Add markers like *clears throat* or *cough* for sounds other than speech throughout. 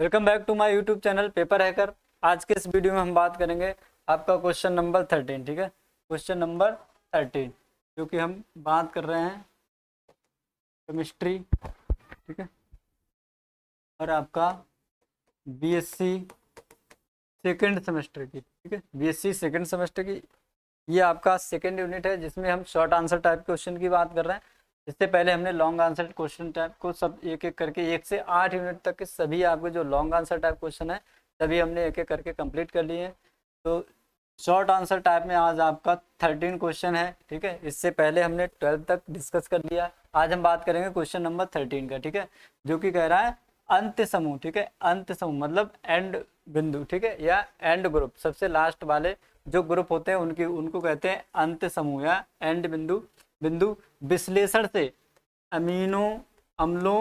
welcome back to my YouTube channel Paper Hacker आज के इस वीडियो में हम बात करेंगे आपका क्वेश्चन नंबर थर्टीन ठीक है क्वेश्चन नंबर थर्टीन जो कि हम बात कर रहे हैं केमिस्ट्री ठीक है और आपका बीएससी सेकंड सेमेस्टर की ठीक है बीएससी सेकंड सेमेस्टर की ये आपका सेकंड यूनिट है जिसमें हम शॉर्ट आंसर टाइप क्वेश्चन की बात कर रहे हैं इससे पहले हमने लॉन्ग आंसर क्वेश्चन टाइप को सब एक एक करके एक से आठ यूनिट तक के सभी आपके जो लॉन्ग आंसर टाइप क्वेश्चन है सभी हमने एक एक करके कंप्लीट कर लिए तो शॉर्ट आंसर टाइप में आज आपका थर्टीन क्वेश्चन है ठीक है इससे पहले हमने ट्वेल्व तक डिस्कस कर लिया आज हम बात करेंगे क्वेश्चन नंबर थर्टीन का ठीक है जो कि कह रहा है अंत समूह ठीक है अंत समूह मतलब एंड बिंदु ठीक है या एंड ग्रुप सबसे लास्ट वाले जो ग्रुप होते हैं उनकी उनको कहते हैं अंत समूह या एंड बिंदु बिंदु विश्लेषण से अमीनो अम्लों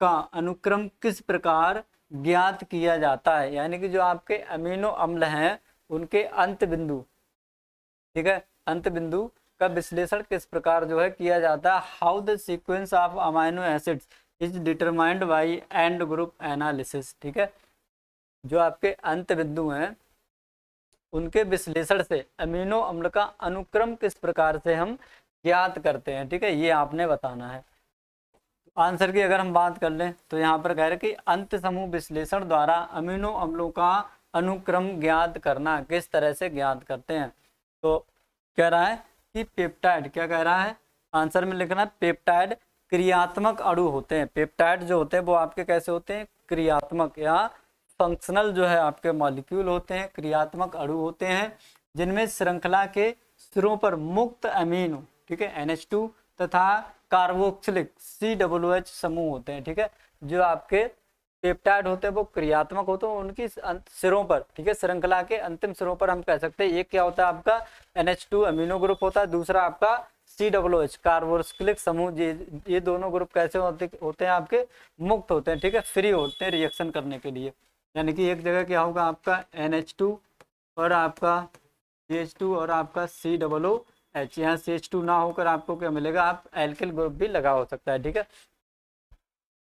का अनुक्रम किस प्रकार ज्ञात किया जाता है यानी कि जो आपके अमीनो अम्ल हैं उनके अंत बिंदु ठीक है अंत बिंदु का विश्लेषण किस प्रकार जो है किया जाता है how the sequence of amino acids is determined by end group analysis ठीक है जो आपके अंत बिंदु हैं उनके विश्लेषण से अमीनो अम्ल का अनुक्रम किस प्रकार से हम ज्ञात करते हैं ठीक है ये आपने बताना है आंसर की अगर हम बात कर लें तो यहाँ पर कह रहे कि अंत समूह विश्लेषण द्वारा अमीनो अम्लों का अनुक्रम ज्ञात करना किस तरह से ज्ञात करते हैं तो कह रहा है कि पेप्टाइड क्या कह रहा है आंसर में लिखना पेप्टाइड क्रियात्मक अणु होते हैं पेप्टाइड जो होते हैं वो आपके कैसे होते हैं क्रियात्मक या फंक्शनल जो है आपके मॉलिक्यूल होते हैं क्रियात्मक अणु होते हैं जिनमें श्रृंखला के सिरों पर मुक्त अमीन ठीक है एन तथा कार्बोक्सिलिक सी डब्ल्यू एच समूह होते हैं ठीक है जो आपके पेप्टाइड होते हैं वो क्रियात्मक होते हैं उनकी सिरों पर ठीक है श्रृंखला के अंतिम सिरों पर हम कह सकते हैं एक क्या होता है आपका NH2 अमीनो ग्रुप होता है दूसरा आपका सी डब्ल्यू एच कार्बोक्सिलिक समूह ये ये दोनों ग्रुप कैसे होते होते हैं आपके मुक्त होते हैं ठीक है फ्री होते हैं रिएक्शन करने के लिए यानी कि एक जगह क्या होगा आपका एन और आपका सी और आपका सी डब्लू एच यहाँ सी एच टू ना होकर आपको क्या मिलेगा आप एल्किल ग्रुप भी लगा हो सकता है ठीक है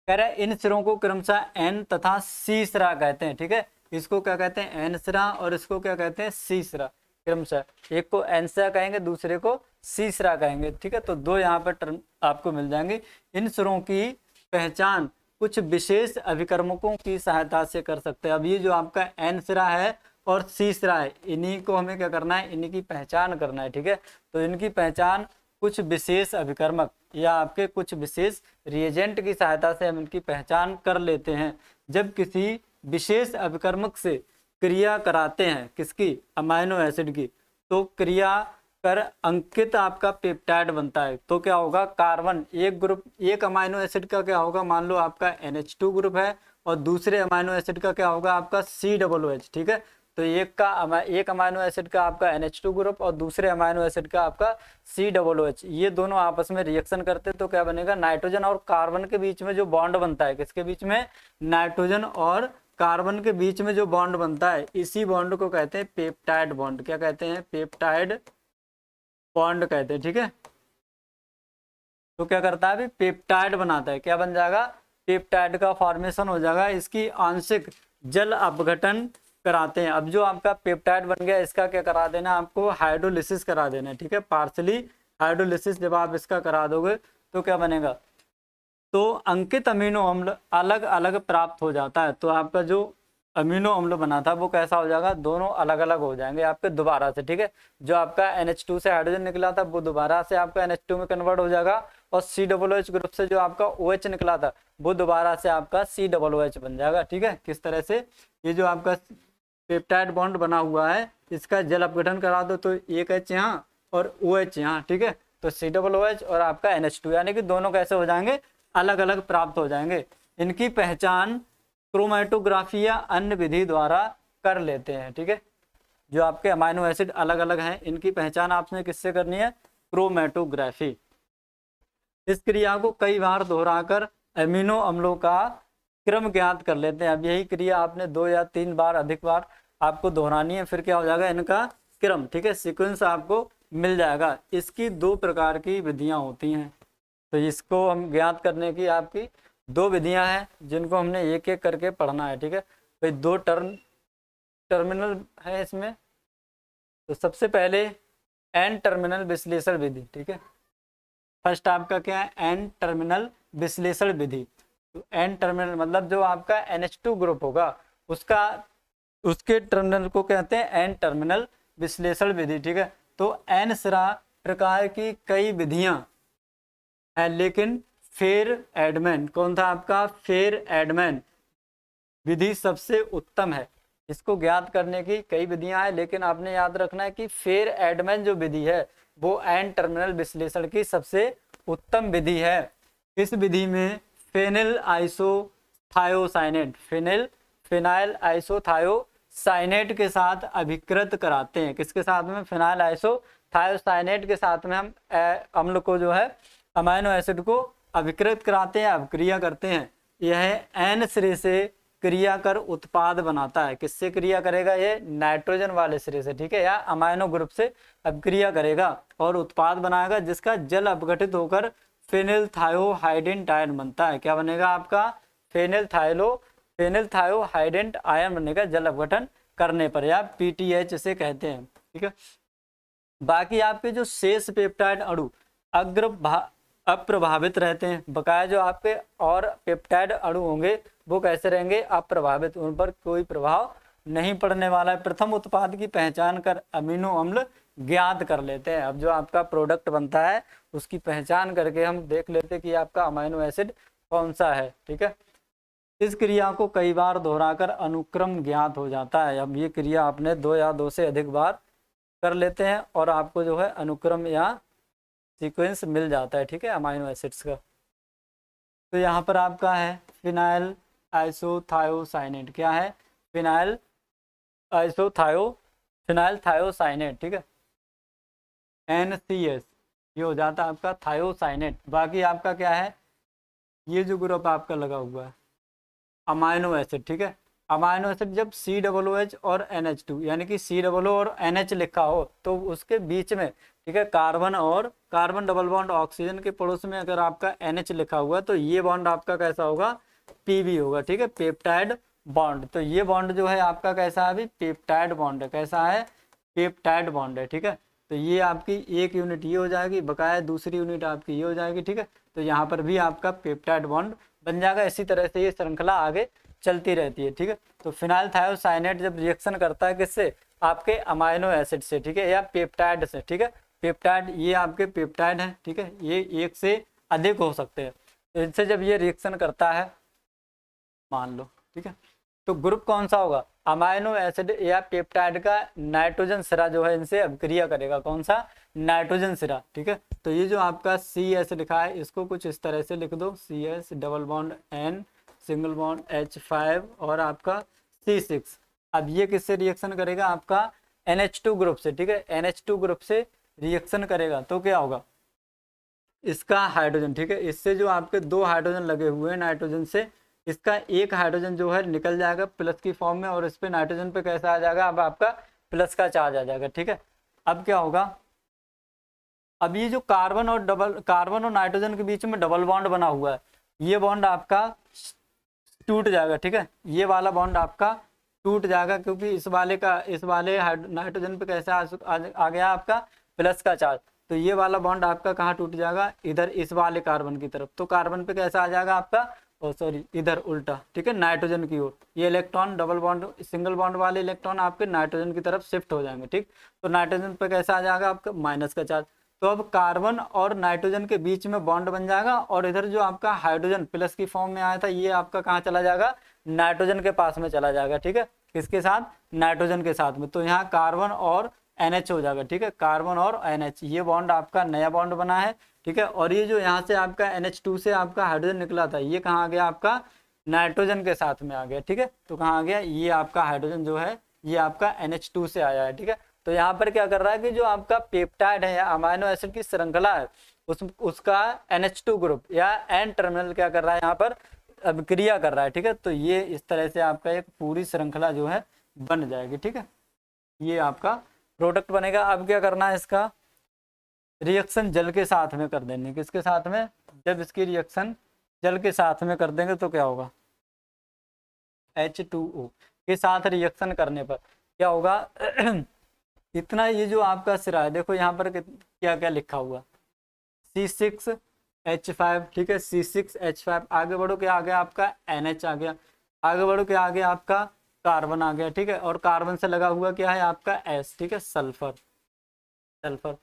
कह रहे इन सिरों को क्रमशः एन तथा सी सरा कहते हैं ठीक है इसको क्या कहते हैं एन सरा और इसको क्या कहते हैं सी सरा क्रमशः एक को एन सरा कहेंगे दूसरे को सी सरा कहेंगे ठीक है तो दो यहाँ पर टर्म आपको मिल जाएंगे इन सिरों की पहचान कुछ विशेष अभिकर्मकों की सहायता से कर सकते हैं अब ये जो आपका एन सिरा है और तीसरा है इन्हीं को हमें क्या करना है इन्हीं की पहचान करना है ठीक है तो इनकी पहचान कुछ विशेष अभिकर्मक या आपके कुछ विशेष रिएजेंट की सहायता से हम इनकी पहचान कर लेते हैं जब किसी विशेष अभिकर्मक से क्रिया कराते हैं किसकी अमाइनो एसिड की तो क्रिया कर अंकित आपका पेप्टाइड बनता है तो क्या होगा कार्बन एक ग्रुप एक अमाइनो एसिड का क्या होगा मान लो आपका एन एच टू ग्रुप है और दूसरे अमाइनो एसिड का क्या होगा आपका सी डबल एच ठीक है तो एक का एक अमाइनो एसिड का आपका एन ग्रुप और दूसरे अमाइनो एसिड का आपका सी डबल ओ एच ये दोनों आपस में रिएक्शन करते हैं तो क्या बनेगा नाइट्रोजन और कार्बन के बीच में जो बॉन्ड बनता है किसके बीच में नाइट्रोजन और कार्बन के बीच में जो बॉन्ड बनता है इसी बॉन्ड को कहते हैं पेप्टाइड बॉन्ड क्या कहते हैं पेप्टाइड बॉन्ड कहते हैं ठीक है तो क्या करता है पेप्टाइड बनाता है क्या बन जाएगा पेप्टाइड का फॉर्मेशन हो जाएगा इसकी आंशिक जल अपघटन कराते हैं अब जो आपका पेप्टाइड बन गया इसका क्या करा देना आपको हाइड्रोलिसिस करा देना है ठीक है पार्सली हाइड्रोलिसिस जब आप इसका करा दोगे तो क्या बनेगा तो अंकित अमीनो अम्ल अलग अलग प्राप्त हो जाता है तो आपका जो अमीनो अम्ल बना था वो कैसा हो जाएगा दोनों अलग अलग हो जाएंगे आपके दोबारा से ठीक है जो आपका NH2 से हाइड्रोजन निकला था वो दोबारा से आपका NH2 में कन्वर्ट हो जाएगा और सी एच ग्रुप से जो आपका OH निकला था वो दोबारा से आपका सी एच बन जाएगा ठीक है किस तरह से ये जो आपका पेप्टाइड बॉन्ड बना हुआ है इसका जल अपघटन करा दो तो एक एच यहाँ और ओ एच यहाँ ठीक है तो सी डबल ओ एच और आपका एन एच टू यानी कि दोनों कैसे हो जाएंगे अलग अलग प्राप्त हो जाएंगे इनकी पहचान क्रोमेटोग्राफी या अन्य विधि द्वारा कर लेते हैं ठीक है जो आपके अमाइनो एसिड अलग अलग हैं इनकी पहचान आपने किससे करनी है क्रोमेटोग्राफी इस क्रिया को कई बार दोहराकर एमिनो अम्लों का क्रम ज्ञात कर लेते हैं अब यही क्रिया आपने दो या तीन बार अधिक बार आपको दोहरानी है फिर क्या हो जाएगा इनका क्रम ठीक है सीक्वेंस आपको मिल जाएगा इसकी दो प्रकार की विधियाँ होती हैं तो इसको हम ज्ञात करने की आपकी दो विधियाँ हैं जिनको हमने एक एक करके पढ़ना है ठीक है भाई दो टर्न टर्मिनल है इसमें तो सबसे पहले एन टर्मिनल विश्लेषण विधि ठीक है फर्स्ट आपका क्या है एन टर्मिनल विश्लेषण विधि तो एन टर्मिनल मतलब जो आपका एन एच टू ग्रुप होगा उसका उसके टर्मिनल को कहते हैं एन टर्मिनल विश्लेषण विधि ठीक है तो एन सरा प्रकार की कई विधियां हैं लेकिन फेर एडमैन कौन था आपका फेर एडमैन विधि सबसे उत्तम है इसको ज्ञात करने की कई विधियां हैं लेकिन आपने याद रखना है कि फेर एडमैन जो विधि है वो एन टर्मिनल विश्लेषण की सबसे उत्तम विधि है इस विधि में phenyl isothiocyanate phenyl phenyl isothiocyanate के साथ अभिकृत कराते हैं किसके साथ में फिनाइल आइसोथायोसाइनेट के साथ में हम अम्ल को जो है अमाइनो एसिड को अभिकृत कराते हैं अभिक्रिया करते हैं यह एन सिरे से क्रिया कर उत्पाद बनाता है किससे क्रिया करेगा ये नाइट्रोजन वाले सिरे से ठीक है या अमाइनो ग्रुप से अभिक्रिया करेगा और उत्पाद बनाएगा जिसका जल अपघटित होकर फेनिल थायोहाइडेंट आयन बनता है क्या बनेगा आपका फेनिल थायलो फेनिल थायोहाइडेंट आयन बनेगा जल अपघटन करने पर या पीटीएच से कहते हैं ठीक है बाकी आपके जो शेष पेप्टाइड अणु अग्र अप्रभावित रहते हैं बकाया जो आपके और पेप्टाइड अणु होंगे वो कैसे रहेंगे अप्रभावित उन पर कोई प्रभाव नहीं पड़ने वाला है प्रथम उत्पाद की पहचान कर अमीनो अम्ल ज्ञात कर लेते हैं अब जो आपका प्रोडक्ट बनता है उसकी पहचान करके हम देख लेते कि आपका अमाइनो एसिड कौन सा है ठीक है इस क्रिया को कई बार दोहराकर अनुक्रम ज्ञात हो जाता है अब ये क्रिया आपने दो या दो से अधिक बार कर लेते हैं और आपको जो है अनुक्रम या सीक्वेंस मिल जाता है ठीक है अमाइनो एसिड्स का तो यहाँ पर आपका है फिनाइल आइसोथायोसाइनेट क्या है फिनाइल आइसोथायो फिनाइल थायोसाइनेट ठीक है एन सी एस ये हो जाता है आपका थायोसाइनेट बाकी आपका क्या है ये जो ग्रुप आपका लगा हुआ है अमाइनो एसिड ठीक है अमाइनो एसिड जब सी डबल ओ एच और एन एच टू यानी कि सी डबल ओ और एन एच लिखा हो तो उसके बीच में ठीक है कार्बन और कार्बन डबल बॉन्ड ऑक्सीजन के पड़ोस में अगर आपका एन एच लिखा हुआ तो ये बॉन्ड आपका कैसा होगा पीबी होगा ठीक है पेप्टाइड बॉन्ड तो ये बॉन्ड जो है आपका कैसा है अभी पेप्टाइड बॉन्ड है कैसा है पेप्टाइड बॉन्ड है ठीक है तो ये आपकी एक यूनिट ये हो जाएगी बकाया दूसरी यूनिट आपकी ये हो जाएगी ठीक है तो यहाँ पर भी आपका पेप्टाइड बॉन्ड बन जाएगा इसी तरह से ये श्रृंखला आगे चलती रहती है ठीक है तो फिनाइल थायोसाइनेट जब रिएक्शन करता है किससे आपके अमाइनो एसिड से ठीक है या पेप्टाइड से ठीक है पेप्टाइड ये आपके पेप्टाइड हैं ठीक है ये एक से अधिक हो सकते हैं तो इनसे जब ये रिएक्शन करता है मान लो ठीक है तो ग्रुप कौन सा होगा अमाइनो एसिड या पेप्टाइड का नाइट्रोजन सिरा जो है इनसे अभिक्रिया करेगा कौन सा नाइट्रोजन सिरा ठीक है तो ये जो आपका सी एस लिखा है इसको कुछ इस तरह से लिख दो C S double bond N single bond H five और आपका सी सिक्स अब ये किससे रिएक्शन करेगा आपका एन एच टू ग्रुप से ठीक है एन एच टू ग्रुप से रिएक्शन करेगा तो क्या होगा इसका हाइड्रोजन ठीक है इससे जो आपके दो हाइड्रोजन लगे हुए हैं नाइट्रोजन से इसका एक हाइड्रोजन जो है निकल जाएगा प्लस की फॉर्म में और इस पर नाइट्रोजन पे कैसा आ जाएगा अब आपका प्लस का चार्ज आ जाएगा ठीक है अब क्या होगा अब ये जो कार्बन और डबल कार्बन और नाइट्रोजन के बीच में डबल बॉन्ड बना हुआ है ये बॉन्ड आपका टूट जाएगा ठीक है ये वाला बॉन्ड आपका टूट जाएगा क्योंकि इस वाले का इस वाले नाइट्रोजन पे कैसे आ, आ, गया आपका प्लस का चार्ज तो ये वाला बॉन्ड आपका कहाँ टूट जाएगा इधर इस वाले कार्बन की तरफ तो कार्बन पे कैसा आ जाएगा आपका ओ oh, सॉरी इधर उल्टा ठीक है नाइट्रोजन की ओर ये electron double bond single bond वाले इलेक्ट्रॉन आपके नाइट्रोजन की तरफ शिफ्ट हो जाएंगे ठीक तो नाइट्रोजन पर कैसा आ जाएगा आपका माइनस का चार्ज तो अब कार्बन और नाइट्रोजन के बीच में बॉन्ड बन जाएगा और इधर जो आपका हाइड्रोजन प्लस की फॉर्म में आया था ये आपका कहाँ चला जाएगा नाइट्रोजन के पास में चला जाएगा ठीक है किसके साथ नाइट्रोजन के साथ में तो यहाँ कार्बन और एनएच हो जाएगा ठीक है कार्बन और एनएच ये बॉन्ड आपका नया बॉन्ड बना है ठीक है और ये जो यहाँ से आपका एन से आपका हाइड्रोजन निकला था ये कहाँ आ गया आपका नाइट्रोजन के साथ में आ गया ठीक है तो कहाँ आ गया ये आपका हाइड्रोजन जो है ये आपका एन से आया है ठीक है तो यहाँ पर क्या कर रहा है कि जो आपका पेप्टाइड है या अमाइनो एसिड की श्रृंखला है उस उसका एन ग्रुप या एन टर्मिनल क्या कर रहा है यहाँ पर अभिक्रिया कर रहा है ठीक है तो ये इस तरह से आपका एक पूरी श्रृंखला जो है बन जाएगी ठीक है ये आपका प्रोडक्ट बनेगा अब क्या करना है इसका रिएक्शन जल के साथ में कर देंगे किसके साथ में जब इसकी रिएक्शन जल के साथ में कर देंगे तो क्या होगा एच टू ओ के साथ रिएक्शन करने पर क्या होगा *clears throat* इतना ये जो आपका सिरा है देखो यहाँ पर क्या क्या लिखा हुआ सी सिक्स एच फाइव ठीक है सी सिक्स एच फाइव आगे बढ़ो क्या आ गया आपका एन एच आ गया आगे बढ़ो क्या आ गया आपका कार्बन आ गया ठीक है और कार्बन से लगा हुआ क्या है आपका एस ठीक है सल्फर सल्फर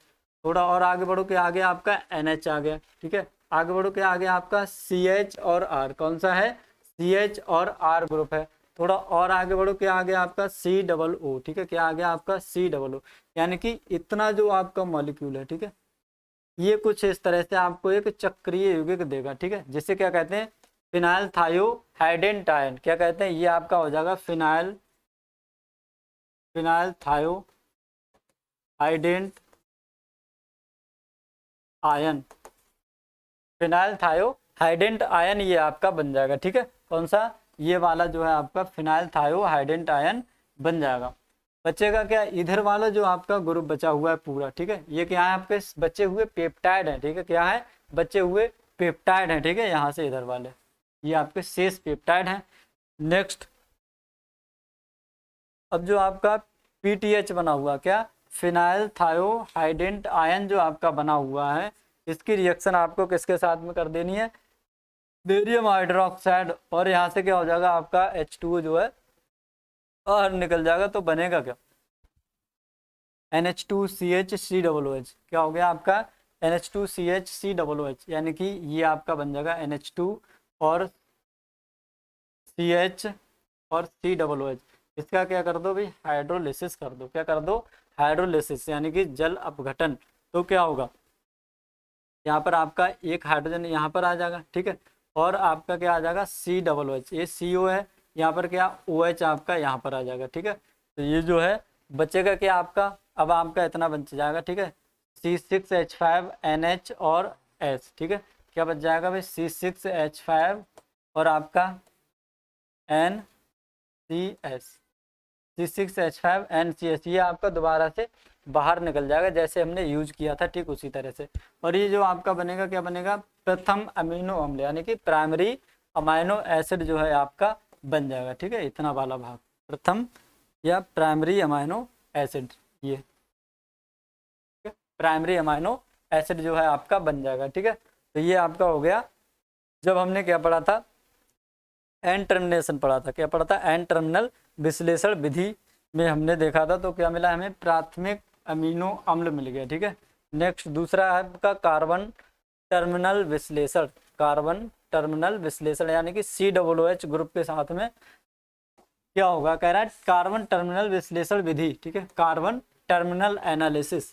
थोड़ा और आगे बढ़ो के आगे आपका एन एच आ गया ठीक है आगे बढ़ो के आगे आपका सी एच और आर कौन सा है सी एच और आर ग्रुप है थोड़ा और आगे बढ़ो क्या आ गया आपका सी डबल ओ ठीक है क्या आ गया आपका सी डबल ओ यानी कि इतना जो आपका मॉलिक्यूल है ठीक है ये कुछ इस तरह से आपको एक चक्रीय युगिक देगा ठीक है जिसे क्या कहते हैं फिनाइल थायो हाइडेंटाइन क्या कहते हैं ये आपका हो जाएगा phenyl phenyl thiohydantoin phenyl hydantoin ये आपका बन जाएगा ठीक है कौन सा ये वाला जो है आपका फिनाइल हाइडेंट आयन बन जाएगा बचेगा क्या इधर वाला जो आपका ग्रुप बचा हुआ है पूरा ठीक है ये क्या है आपके बचे हुए पेप्टाइड है ठीक है क्या है बचे हुए पेप्टाइड है ठीक है यहाँ से इधर वाले ये आपके शेष पेप्टाइड है नेक्स्ट अब जो आपका पीटीएच बना हुआ क्या फिनाइल थायोहाइडेंट आयन जो आपका बना हुआ है इसकी रिएक्शन आपको किसके साथ में कर देनी है बेरियम हाइड्रोक्साइड और यहाँ से क्या हो जाएगा आपका एच टू जो है और निकल जाएगा तो बनेगा क्या N H two C H C double O H क्या हो गया आपका N H two C H C double O H यानी कि ये आपका बन जाएगा एन एच टू और सी एच और सी डबल ओ एच इसका क्या कर दो भाई हाइड्रोलिसिस कर दो क्या कर दो हाइड्रोलिसिस यानी कि जल अपघटन तो क्या होगा यहाँ पर आपका एक हाइड्रोजन यहाँ पर आ जाएगा ठीक है और आपका क्या आ जाएगा सी डबल ओ एच ये सी ओ है यहाँ पर क्या ओ एच आपका यहाँ पर आ जाएगा ठीक है तो ये जो है बचेगा क्या आपका अब आपका इतना बच जाएगा ठीक है C six H five N H और एस ठीक है क्या बच जाएगा भाई सी सिक्स एच फाइव और आपका N C S C six H five N C H ये आपका दोबारा से बाहर निकल जाएगा जैसे हमने यूज किया था ठीक उसी तरह से और ये जो आपका बनेगा क्या बनेगा प्रथम अमीनो अम्ल यानी कि प्राइमरी अमाइनो एसिड जो है आपका बन जाएगा ठीक है इतना वाला भाग प्रथम या प्राइमरी अमाइनो एसिड ये प्राइमरी अमाइनो एसिड जो है आपका बन जाएगा ठीक है तो ये आपका हो गया जब हमने क्या पढ़ा था एंड टर्मिनेशन पढ़ा था क्या पढ़ा था एंड टर्मिनल विश्लेषण विधि में हमने देखा था तो क्या मिला हमें प्राथमिक अमीनो अम्ल मिल गया ठीक है नेक्स्ट दूसरा है आपका कार्बन टर्मिनल विश्लेषण कार्बन टर्मिनल विश्लेषण यानी कि सी डब्लो एच ग्रुप के साथ में क्या होगा कह रहा है कार्बन टर्मिनल विश्लेषण विधि ठीक है कार्बन टर्मिनल एनालिसिस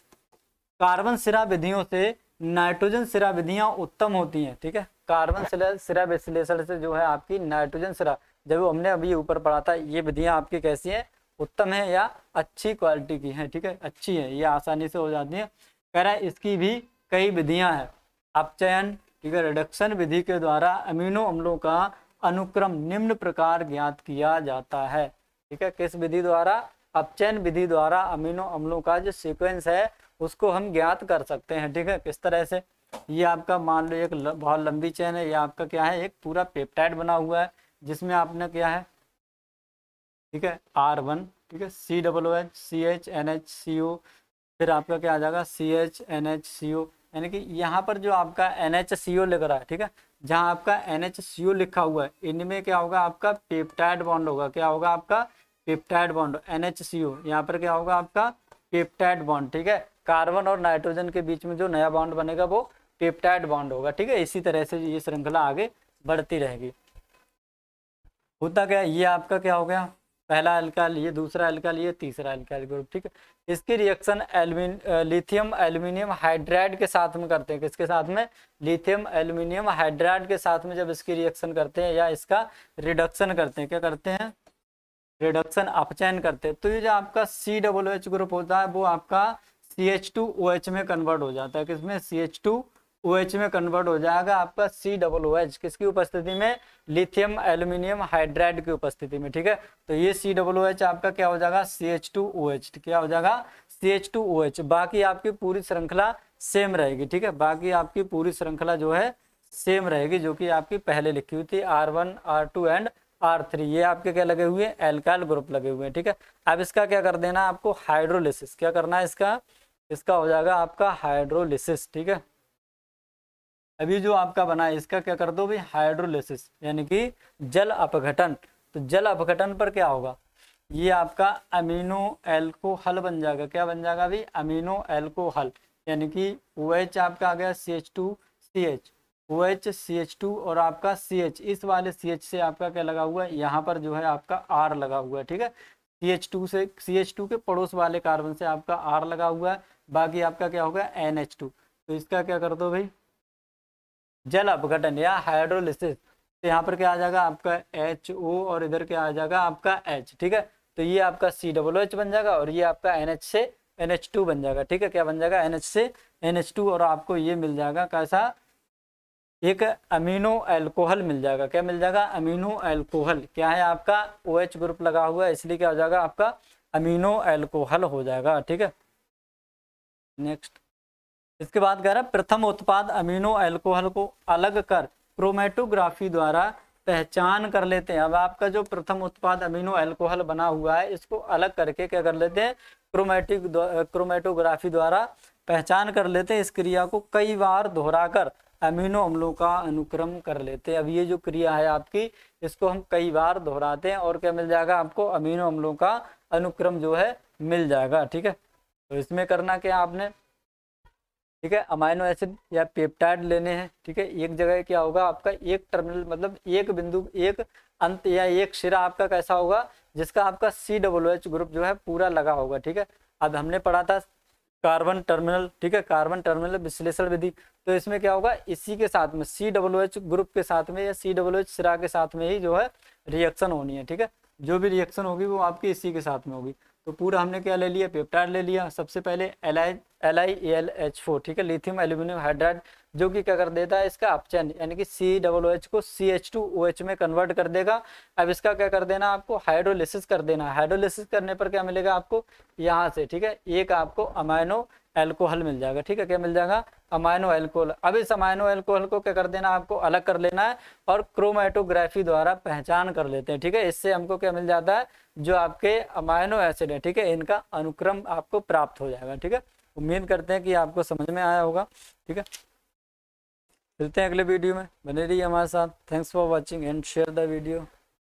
कार्बन सिरा विधियों से नाइट्रोजन सिरा विधियां उत्तम होती हैं ठीक है कार्बन सिरा विश्लेषण से जो है आपकी नाइट्रोजन सिरा जब हमने अभी ऊपर पढ़ा था ये विधियाँ आपकी कैसी हैं उत्तम है या अच्छी क्वालिटी की है ठीक है अच्छी है ये आसानी से हो जाती है कह रहा है इसकी भी कई विधियाँ हैं अपचयन ठीक है रिडक्शन विधि के द्वारा अमीनो अम्लों का अनुक्रम निम्न प्रकार ज्ञात किया जाता है ठीक है किस विधि द्वारा अपचयन विधि द्वारा अमीनो अम्लों का जो सिक्वेंस है उसको हम ज्ञात कर सकते हैं ठीक है किस तरह से ये आपका मान लो एक बहुत लंबी चेन है ये आपका क्या है एक पूरा पेप्टाइड बना हुआ है जिसमें आपने क्या है ठीक है आर वन ठीक है C double O H C H N H C O फिर आपका क्या आ जाएगा C H N H C O यानी कि यहाँ पर जो आपका एन एच सी ओ लिख रहा है ठीक है जहाँ आपका एन एच सी ओ लिखा हुआ है इनमें क्या होगा आपका पेप्टाइड बॉन्ड होगा क्या होगा आपका peptide bond N H C O यहाँ पर क्या होगा आपका पेप्टाइड बॉन्ड ठीक है कार्बन और नाइट्रोजन के बीच में जो नया बॉन्ड बनेगा वो पेप्टाइड बॉन्ड होगा ठीक है इसी तरह से ये श्रृंखला आगे बढ़ती रहेगी होता क्या ये आपका क्या हो गया पहला एल्काइल ये दूसरा एल्काइल ये तीसरा एल्काइल ग्रुप ठीक है इसकी रिएक्शन एल्यूमिन लिथियम एल्यूमिनियम हाइड्राइड के साथ में करते हैं किसके साथ में लिथियम एल्यूमिनियम हाइड्राइड के साथ में जब इसकी रिएक्शन करते हैं या इसका रिडक्शन करते हैं क्या करते हैं रिडक्शन अपचयन करते हैं तो ये जो आपका सी डब्लू एच ग्रुप होता है वो आपका C H two O H में कन्वर्ट हो जाता है किसमें C H two O OH में कन्वर्ट हो जाएगा आपका सी डबल ओ एच किसकी उपस्थिति में लिथियम एल्यूमिनियम हाइड्राइड की उपस्थिति में ठीक है तो ये सी डबल ओ एच आपका क्या हो जाएगा C H two O H क्या हो जाएगा C H two O H बाकी आपकी पूरी श्रृंखला सेम रहेगी ठीक है बाकी आपकी पूरी श्रृंखला जो है सेम रहेगी जो कि आपकी पहले लिखी हुई थी R one R two and R three ये आपके क्या लगे हुए हैं एल्काइल ग्रुप लगे हुए हैं ठीक है अब इसका क्या कर देना आपको हाइड्रोलिसिस क्या करना है इसका इसका हो जाएगा आपका हाइड्रोलिसिस ठीक है अभी जो आपका बना है इसका क्या कर दो भाई हाइड्रोलिसिस यानी कि जल अपघटन तो जल अपघटन पर क्या होगा ये आपका अमीनो एल्कोहल बन जाएगा क्या बन जाएगा भाई अमीनो एल्कोहल यानी कि ओ एच आपका आ गया C H two C H O H C H two और आपका सी एच इस वाले सी एच से आपका क्या लगा हुआ है यहाँ पर जो है आपका आर लगा हुआ है ठीक है सी एच टू से सी एच टू के पड़ोस वाले कार्बन से आपका आर लगा हुआ है बाकी आपका क्या होगा एन एच टू तो इसका क्या कर दो भाई जल अपघटन या हाइड्रोलिसिस तो यहाँ पर क्या आ जाएगा आपका एच ओ और इधर क्या आ जाएगा आपका एच ठीक है तो ये आपका सी डब्लो एच बन जाएगा और ये आपका एन एच से एन एच टू बन जाएगा ठीक है क्या बन जाएगा एन एच से एन एच टू और आपको ये मिल जाएगा कैसा एक अमीनो एल्कोहल मिल जाएगा क्या मिल जाएगा अमीनो एल्कोहल क्या है आपका ओ एच ग्रुप लगा हुआ है इसलिए क्या हो जाएगा आपका अमीनो एल्कोहल हो जाएगा ठीक है नेक्स्ट इसके बाद कह रहा है प्रथम उत्पाद अमीनो एल्कोहल को अलग कर क्रोमेटोग्राफी द्वारा पहचान कर लेते हैं अब आपका जो प्रथम उत्पाद अमीनो एल्कोहल बना हुआ है इसको अलग करके क्या कर लेते हैं क्रोमेटिक क्रोमेटोग्राफी द्वारा पहचान कर लेते हैं इस क्रिया को कई बार दोहराकर अमीनो अम्लों का अनुक्रम कर लेते हैं अब ये जो क्रिया है आपकी इसको हम कई बार दोहराते हैं और क्या मिल जाएगा आपको अमीनो अम्लों का अनुक्रम जो है मिल जाएगा ठीक है तो इसमें करना क्या आपने ठीक है अमाइनो एसिड या पेप्टाइड लेने हैं ठीक है एक जगह क्या होगा आपका एक टर्मिनल मतलब एक बिंदु एक अंत या एक सिरा आपका कैसा होगा जिसका आपका सी डब्ल्यू एच ग्रुप जो है पूरा लगा होगा ठीक है अब हमने पढ़ा था कार्बन टर्मिनल ठीक है कार्बन टर्मिनल विश्लेषण विधि तो इसमें क्या होगा इसी के साथ में सी डब्ल्यू एच ग्रुप के साथ में या सी डब्ल्यू एच सिरा के साथ में ही जो है रिएक्शन होनी है ठीक है जो भी रिएक्शन होगी वो आपकी इसी के साथ में होगी तो पूरा हमने क्या ले लिया पेप्टाइड ले लिया सबसे पहले L I L I L H four ठीक है लिथियम एल्यूमिनियम हाइड्राइड जो कि क्या कर देता है इसका अपचयन यानी कि सी डबल ओ एच को C H two O H में कन्वर्ट कर देगा अब इसका क्या कर देना आपको हाइड्रोलिसिस कर देना हाइड्रोलिसिस करने पर क्या मिलेगा आपको यहाँ से ठीक है एक आपको अमाइनो एल्कोहल मिल जाएगा ठीक है क्या मिल जाएगा अमाइनो एल्कोहल अब इस अमाइनो एल्कोहल को क्या कर देना आपको अलग कर लेना है और क्रोमेटोग्राफी द्वारा पहचान कर लेते हैं ठीक है इससे हमको क्या मिल जाता है जो आपके अमाइनो एसिड है ठीक है इनका अनुक्रम आपको प्राप्त हो जाएगा ठीक है उम्मीद करते हैं कि आपको समझ में आया होगा ठीक है मिलते हैं अगले वीडियो में बने रहिए हमारे साथ thanks for watching and share the video